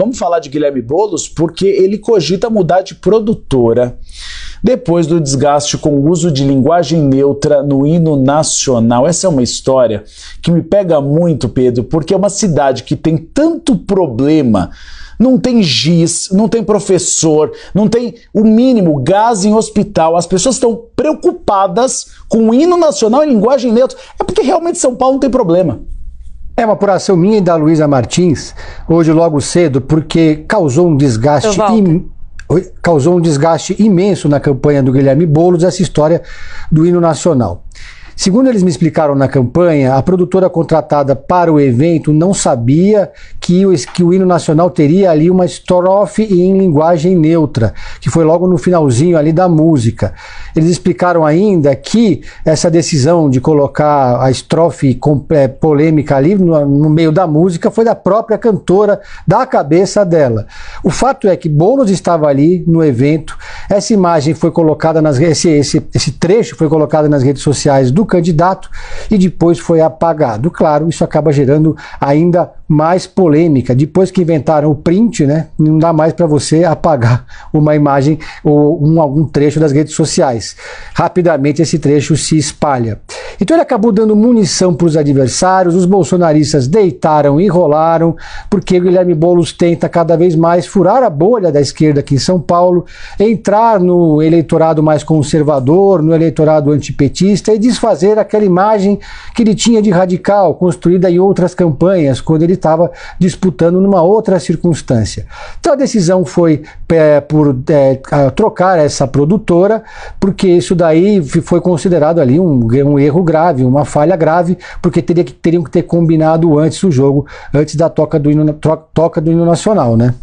Vamos falar de Guilherme Bolos porque ele cogita mudar de produtora. Depois do desgaste com o uso de linguagem neutra no hino nacional. Essa é uma história que me pega muito, Pedro, porque é uma cidade que tem tanto problema não tem giz, não tem professor, não tem o mínimo gás em hospital. As pessoas estão preocupadas com o hino nacional e linguagem neutra. É porque realmente São Paulo não tem problema. É uma apuração minha e da Luísa Martins, hoje logo cedo, porque causou um desgaste causou um desgaste imenso na campanha do Guilherme Boulos essa história do hino nacional. Segundo eles me explicaram na campanha, a produtora contratada para o evento não sabia que o, que o hino nacional teria ali uma estrofe em linguagem neutra, que foi logo no finalzinho ali da música. Eles explicaram ainda que essa decisão de colocar a estrofe com, é, polêmica ali no, no meio da música foi da própria cantora, da cabeça dela. O fato é que Boulos estava ali no evento, essa imagem foi colocada nas esse, esse, esse trecho foi colocado nas redes sociais do candidato e depois foi apagado. Claro, isso acaba gerando ainda mais polêmica. Depois que inventaram o print, né, não dá mais para você apagar uma imagem ou um, algum trecho das redes sociais. Rapidamente esse trecho se espalha. Então ele acabou dando munição para os adversários, os bolsonaristas deitaram, enrolaram, porque o Guilherme Boulos tenta cada vez mais furar a bolha da esquerda aqui em São Paulo, entrar no eleitorado mais conservador, no eleitorado antipetista e desfazer aquela imagem que ele tinha de radical, construída em outras campanhas, quando ele estava disputando numa outra circunstância. Então a decisão foi é, por é, trocar essa produtora, porque isso daí foi considerado ali um, um erro grave, uma falha grave, porque teria que, teriam que ter combinado antes o jogo, antes da toca do hino, troca, toca do hino nacional, né?